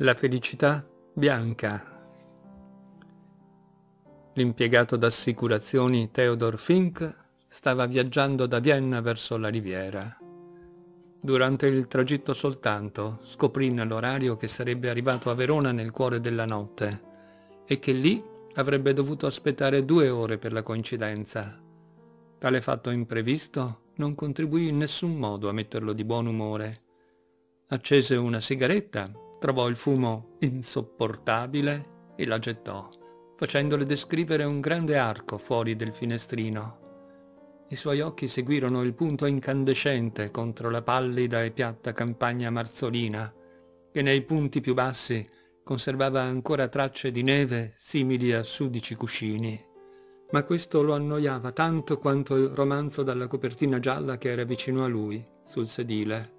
La felicità bianca. L'impiegato d'assicurazioni Theodor Fink stava viaggiando da Vienna verso la Riviera. Durante il tragitto soltanto scoprì nell'orario che sarebbe arrivato a Verona nel cuore della notte e che lì avrebbe dovuto aspettare due ore per la coincidenza. Tale fatto imprevisto non contribuì in nessun modo a metterlo di buon umore. Accese una sigaretta trovò il fumo insopportabile e la gettò, facendole descrivere un grande arco fuori del finestrino. I suoi occhi seguirono il punto incandescente contro la pallida e piatta campagna marzolina, che nei punti più bassi conservava ancora tracce di neve simili a sudici cuscini. Ma questo lo annoiava tanto quanto il romanzo dalla copertina gialla che era vicino a lui, sul sedile.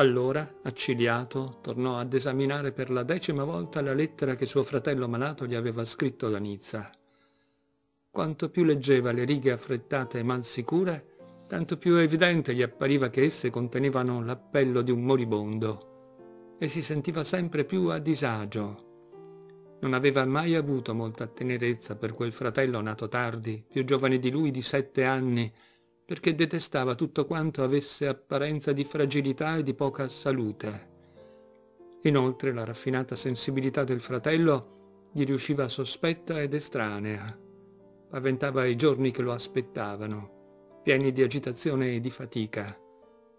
Allora, accigliato, tornò ad esaminare per la decima volta la lettera che suo fratello malato gli aveva scritto da Nizza. Quanto più leggeva le righe affrettate e mal sicure, tanto più evidente gli appariva che esse contenevano l'appello di un moribondo e si sentiva sempre più a disagio. Non aveva mai avuto molta tenerezza per quel fratello nato tardi, più giovane di lui di sette anni, perché detestava tutto quanto avesse apparenza di fragilità e di poca salute. Inoltre la raffinata sensibilità del fratello gli riusciva sospetta ed estranea. Paventava i giorni che lo aspettavano, pieni di agitazione e di fatica,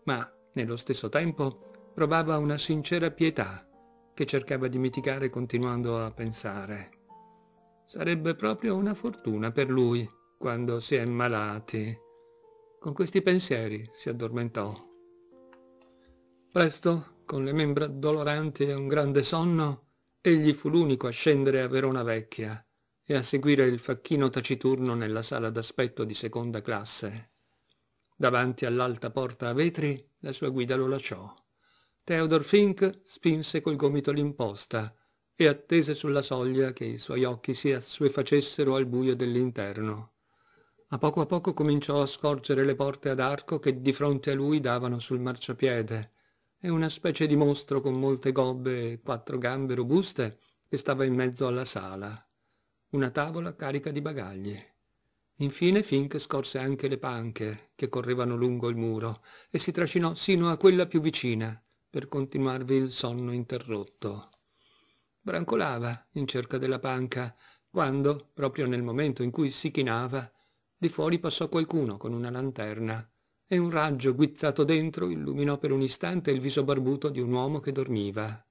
ma nello stesso tempo provava una sincera pietà che cercava di mitigare continuando a pensare. Sarebbe proprio una fortuna per lui quando si è malati con questi pensieri si addormentò. Presto, con le membra doloranti e un grande sonno, egli fu l'unico a scendere a Verona Vecchia e a seguire il facchino taciturno nella sala d'aspetto di seconda classe. Davanti all'alta porta a vetri la sua guida lo lasciò. Theodor Fink spinse col gomito l'imposta e attese sulla soglia che i suoi occhi si assuefacessero al buio dell'interno. A poco a poco cominciò a scorgere le porte ad arco che di fronte a lui davano sul marciapiede e una specie di mostro con molte gobbe e quattro gambe robuste che stava in mezzo alla sala. Una tavola carica di bagagli. Infine Fink scorse anche le panche che correvano lungo il muro e si trascinò sino a quella più vicina per continuarvi il sonno interrotto. Brancolava in cerca della panca quando, proprio nel momento in cui si chinava, di fuori passò qualcuno con una lanterna e un raggio guizzato dentro illuminò per un istante il viso barbuto di un uomo che dormiva.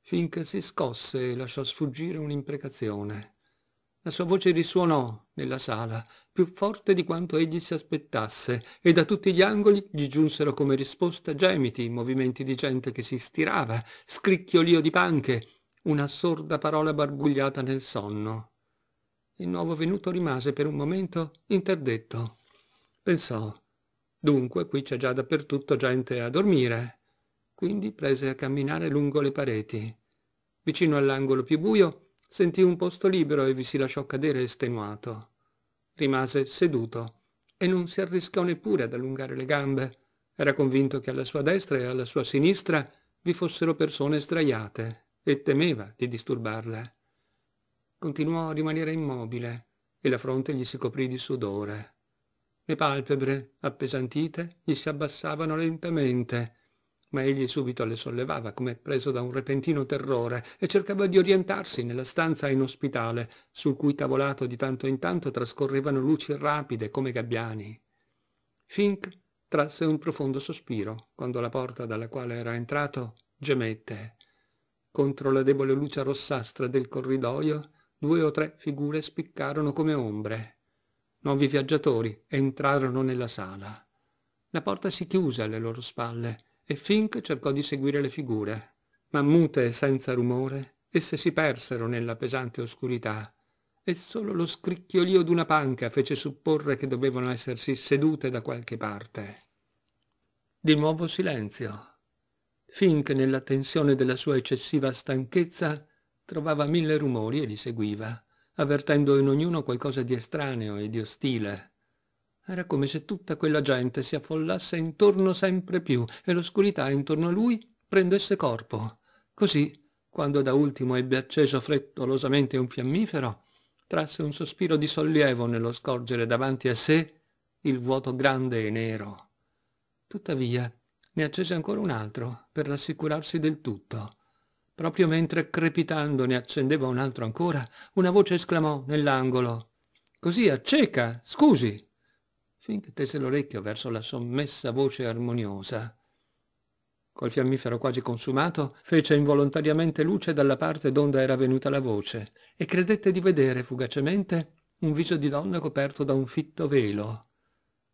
Finché si scosse e lasciò sfuggire un'imprecazione. La sua voce risuonò nella sala, più forte di quanto egli si aspettasse, e da tutti gli angoli gli giunsero come risposta gemiti, movimenti di gente che si stirava, scricchiolio di panche, una sorda parola barbugliata nel sonno il nuovo venuto rimase per un momento interdetto. Pensò, dunque qui c'è già dappertutto gente a dormire. Quindi prese a camminare lungo le pareti. Vicino all'angolo più buio sentì un posto libero e vi si lasciò cadere estenuato. Rimase seduto e non si arriscò neppure ad allungare le gambe. Era convinto che alla sua destra e alla sua sinistra vi fossero persone sdraiate e temeva di disturbarle. Continuò a rimanere immobile e la fronte gli si coprì di sudore. Le palpebre, appesantite, gli si abbassavano lentamente, ma egli subito le sollevava come preso da un repentino terrore e cercava di orientarsi nella stanza inospitale, sul cui tavolato di tanto in tanto trascorrevano luci rapide come gabbiani. Fink trasse un profondo sospiro quando la porta dalla quale era entrato gemette. Contro la debole luce rossastra del corridoio due o tre figure spiccarono come ombre. Nuovi viaggiatori entrarono nella sala. La porta si chiuse alle loro spalle e Fink cercò di seguire le figure, ma mute e senza rumore, esse si persero nella pesante oscurità e solo lo scricchiolio d'una panca fece supporre che dovevano essersi sedute da qualche parte. Di nuovo silenzio. Fink, nella tensione della sua eccessiva stanchezza, trovava mille rumori e li seguiva, avvertendo in ognuno qualcosa di estraneo e di ostile. Era come se tutta quella gente si affollasse intorno sempre più e l'oscurità intorno a lui prendesse corpo. Così, quando da ultimo ebbe acceso frettolosamente un fiammifero, trasse un sospiro di sollievo nello scorgere davanti a sé il vuoto grande e nero. Tuttavia, ne accese ancora un altro per rassicurarsi del tutto Proprio mentre crepitando ne accendeva un altro ancora, una voce esclamò nell'angolo Così acceca, scusi! finché tese l'orecchio verso la sommessa voce armoniosa. Col fiammifero quasi consumato, fece involontariamente luce dalla parte d'onde era venuta la voce e credette di vedere fugacemente un viso di donna coperto da un fitto velo.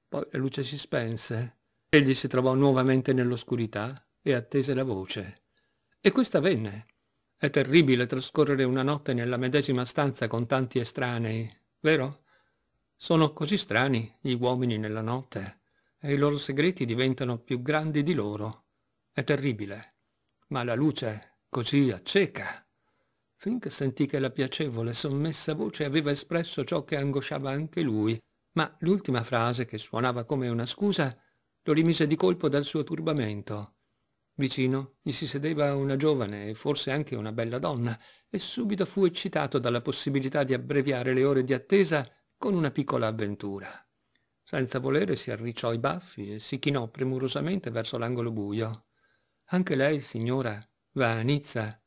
Poi la luce si spense. Egli si trovò nuovamente nell'oscurità e attese la voce. E questa venne. È terribile trascorrere una notte nella medesima stanza con tanti estranei, vero? Sono così strani gli uomini nella notte e i loro segreti diventano più grandi di loro. È terribile, ma la luce così acceca. Finché sentì che la piacevole, sommessa voce aveva espresso ciò che angosciava anche lui, ma l'ultima frase, che suonava come una scusa, lo rimise di colpo dal suo turbamento. Vicino gli si sedeva una giovane e forse anche una bella donna, e subito fu eccitato dalla possibilità di abbreviare le ore di attesa con una piccola avventura. Senza volere si arricciò i baffi e si chinò premurosamente verso l'angolo buio. Anche lei, signora, va a Nizza?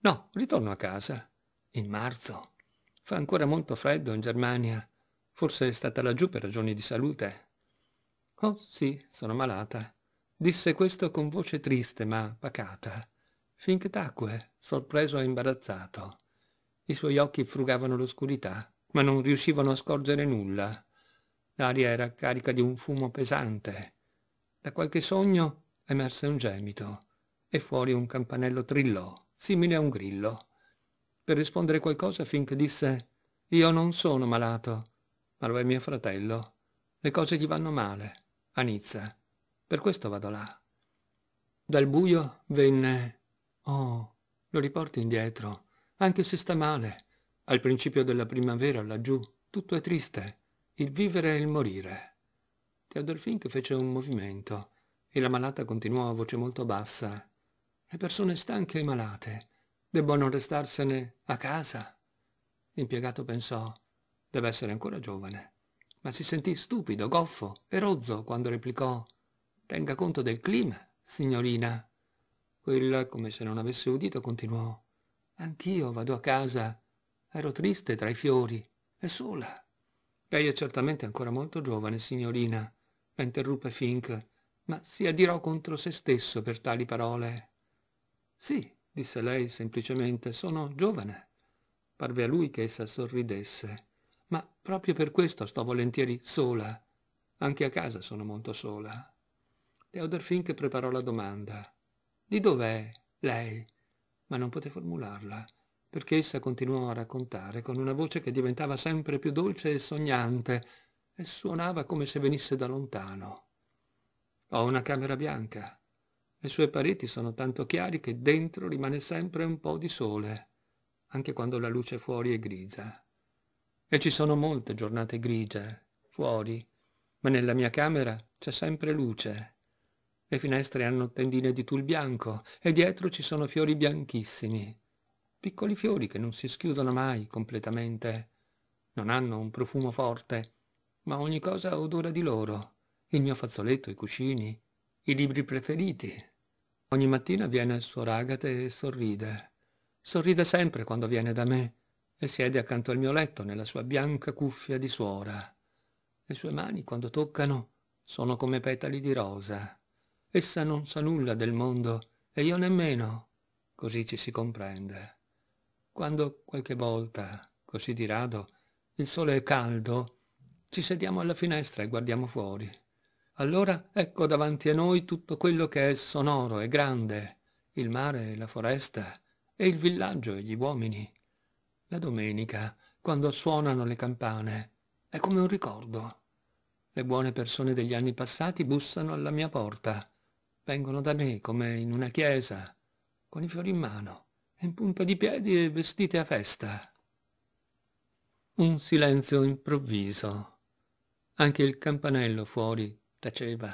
No, ritorno a casa. In marzo. Fa ancora molto freddo in Germania. Forse è stata laggiù per ragioni di salute. Oh sì, sono malata. Disse questo con voce triste ma pacata, finché tacque, sorpreso e imbarazzato. I suoi occhi frugavano l'oscurità, ma non riuscivano a scorgere nulla. L'aria era carica di un fumo pesante. Da qualche sogno emerse un gemito e fuori un campanello trillò, simile a un grillo. Per rispondere qualcosa finché disse «Io non sono malato, ma lo è mio fratello. Le cose gli vanno male, a Nizza. Per questo vado là. Dal buio venne... Oh, lo riporti indietro, anche se sta male. Al principio della primavera, laggiù, tutto è triste. Il vivere e il morire. Fink fece un movimento e la malata continuò a voce molto bassa. Le persone stanche e malate debbono restarsene a casa. L'impiegato pensò, deve essere ancora giovane, ma si sentì stupido, goffo e rozzo quando replicò Tenga conto del clima, signorina. Quella, come se non avesse udito, continuò. Anch'io vado a casa. Ero triste tra i fiori e sola. Lei è certamente ancora molto giovane, signorina, la interruppe Fink, ma si adirò contro se stesso per tali parole. Sì, disse lei semplicemente, sono giovane. Parve a lui che essa sorridesse. Ma proprio per questo sto volentieri sola. Anche a casa sono molto sola. Theodor Fink preparò la domanda. Di dov'è lei? Ma non poté formularla, perché essa continuò a raccontare con una voce che diventava sempre più dolce e sognante e suonava come se venisse da lontano. Ho una camera bianca. Le sue pareti sono tanto chiari che dentro rimane sempre un po' di sole, anche quando la luce fuori è grigia. E ci sono molte giornate grigie, fuori, ma nella mia camera c'è sempre luce le finestre hanno tendine di tul bianco e dietro ci sono fiori bianchissimi. Piccoli fiori che non si schiudono mai completamente. Non hanno un profumo forte, ma ogni cosa odora di loro. Il mio fazzoletto, i cuscini, i libri preferiti. Ogni mattina viene il suo ragate e sorride. Sorride sempre quando viene da me e siede accanto al mio letto nella sua bianca cuffia di suora. Le sue mani, quando toccano, sono come petali di rosa. Essa non sa nulla del mondo e io nemmeno, così ci si comprende. Quando qualche volta, così di rado, il sole è caldo, ci sediamo alla finestra e guardiamo fuori. Allora ecco davanti a noi tutto quello che è sonoro e grande, il mare e la foresta, e il villaggio e gli uomini. La domenica, quando suonano le campane, è come un ricordo. Le buone persone degli anni passati bussano alla mia porta vengono da me come in una chiesa, con i fiori in mano, in punta di piedi e vestite a festa. Un silenzio improvviso. Anche il campanello fuori taceva.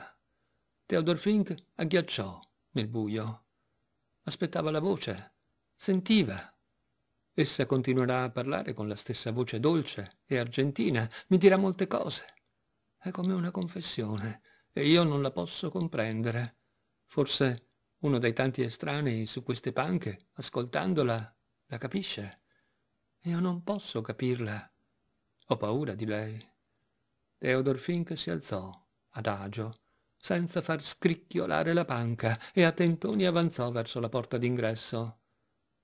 Theodor Fink agghiacciò nel buio. Aspettava la voce, sentiva. Essa continuerà a parlare con la stessa voce dolce e argentina, mi dirà molte cose. È come una confessione, e io non la posso comprendere. Forse uno dei tanti estranei su queste panche, ascoltandola, la capisce. Io non posso capirla. Ho paura di lei. Theodor Fink si alzò, adagio, senza far scricchiolare la panca, e a tentoni avanzò verso la porta d'ingresso.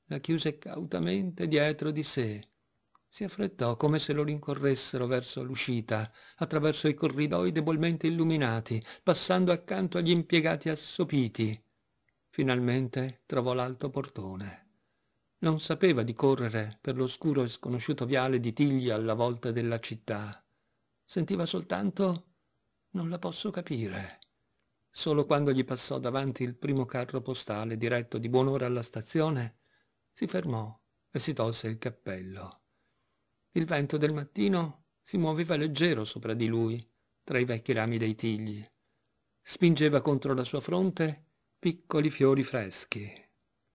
La chiuse cautamente dietro di sé si affrettò come se lo rincorressero verso l'uscita, attraverso i corridoi debolmente illuminati, passando accanto agli impiegati assopiti. Finalmente trovò l'alto portone. Non sapeva di correre per l'oscuro e sconosciuto viale di Tiglia alla volta della città. Sentiva soltanto non la posso capire. Solo quando gli passò davanti il primo carro postale diretto di buon'ora alla stazione, si fermò e si tolse il cappello. Il vento del mattino si muoveva leggero sopra di lui, tra i vecchi rami dei tigli. Spingeva contro la sua fronte piccoli fiori freschi.